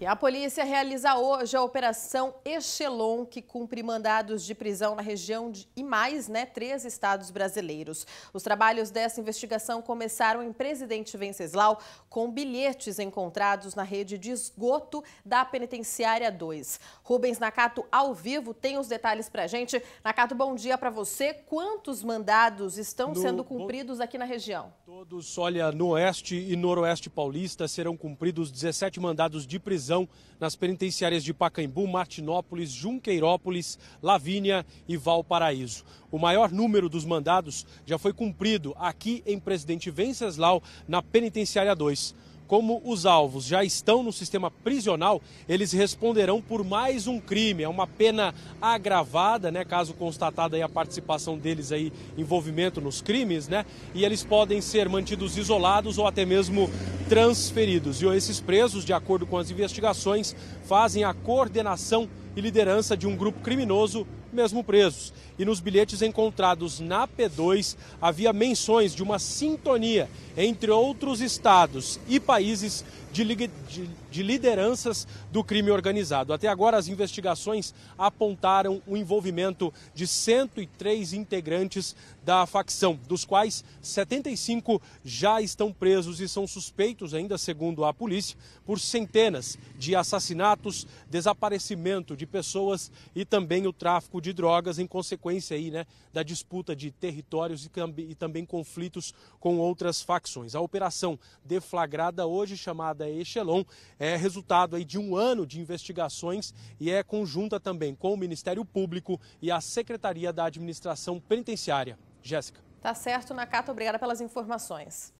E a polícia realiza hoje a operação Echelon, que cumpre mandados de prisão na região de, e mais, né, três estados brasileiros. Os trabalhos dessa investigação começaram em Presidente Venceslau com bilhetes encontrados na rede de esgoto da Penitenciária 2. Rubens Nakato, ao vivo, tem os detalhes pra gente. Nakato, bom dia para você. Quantos mandados estão no, sendo cumpridos aqui na região? Todos, olha, no oeste e noroeste paulista serão cumpridos 17 mandados de prisão prisão nas penitenciárias de Pacaembu, Martinópolis, Junqueirópolis, Lavínia e Valparaíso. O maior número dos mandados já foi cumprido aqui em Presidente Venceslau, na Penitenciária 2. Como os alvos já estão no sistema prisional, eles responderão por mais um crime. É uma pena agravada, né, caso constatada a participação deles aí, envolvimento nos crimes, né? E eles podem ser mantidos isolados ou até mesmo transferidos. E esses presos, de acordo com as investigações, fazem a coordenação e liderança de um grupo criminoso mesmo presos. E nos bilhetes encontrados na P2 havia menções de uma sintonia entre outros estados e países de, de, de lideranças do crime organizado. Até agora, as investigações apontaram o envolvimento de 103 integrantes da facção, dos quais 75 já estão presos e são suspeitos, ainda segundo a polícia, por centenas de assassinatos, desaparecimento de pessoas e também o tráfico tráfico de drogas em consequência aí, né, da disputa de territórios e, e também conflitos com outras facções. A operação deflagrada hoje, chamada Echelon, é resultado aí de um ano de investigações e é conjunta também com o Ministério Público e a Secretaria da Administração Penitenciária. Jéssica. Tá certo, Nakata. Obrigada pelas informações.